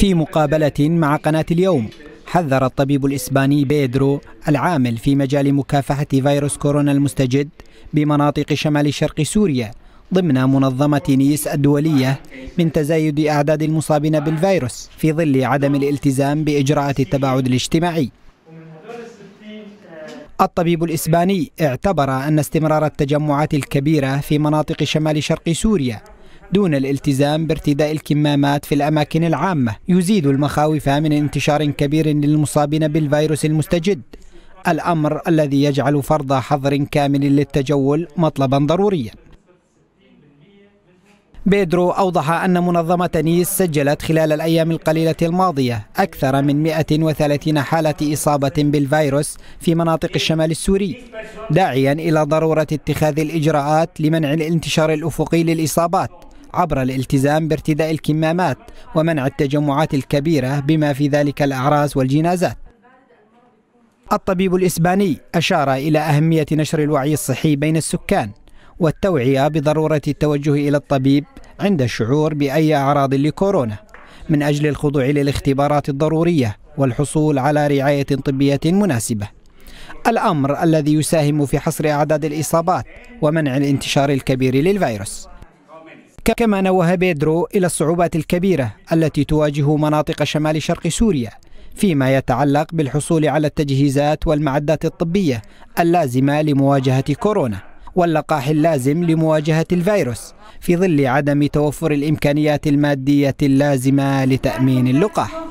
في مقابلة مع قناة اليوم حذر الطبيب الإسباني بيدرو العامل في مجال مكافحة فيروس كورونا المستجد بمناطق شمال شرق سوريا ضمن منظمة نيس الدولية من تزايد أعداد المصابين بالفيروس في ظل عدم الالتزام بإجراءات التباعد الاجتماعي الطبيب الإسباني اعتبر أن استمرار التجمعات الكبيرة في مناطق شمال شرق سوريا دون الالتزام بارتداء الكمامات في الأماكن العامة يزيد المخاوف من انتشار كبير للمصابين بالفيروس المستجد الأمر الذي يجعل فرض حظر كامل للتجول مطلبا ضروريا بيدرو أوضح أن منظمة نيس سجلت خلال الأيام القليلة الماضية أكثر من 130 حالة إصابة بالفيروس في مناطق الشمال السوري داعيا إلى ضرورة اتخاذ الإجراءات لمنع الانتشار الأفقي للإصابات عبر الالتزام بارتداء الكمامات ومنع التجمعات الكبيرة بما في ذلك الأعراس والجنازات الطبيب الإسباني أشار إلى أهمية نشر الوعي الصحي بين السكان والتوعية بضرورة التوجه إلى الطبيب عند الشعور بأي أعراض لكورونا من أجل الخضوع للاختبارات الضرورية والحصول على رعاية طبية مناسبة الأمر الذي يساهم في حصر أعداد الإصابات ومنع الانتشار الكبير للفيروس كما نوه بيدرو إلى الصعوبات الكبيرة التي تواجه مناطق شمال شرق سوريا فيما يتعلق بالحصول على التجهيزات والمعدات الطبية اللازمة لمواجهة كورونا واللقاح اللازم لمواجهة الفيروس في ظل عدم توفر الإمكانيات المادية اللازمة لتأمين اللقاح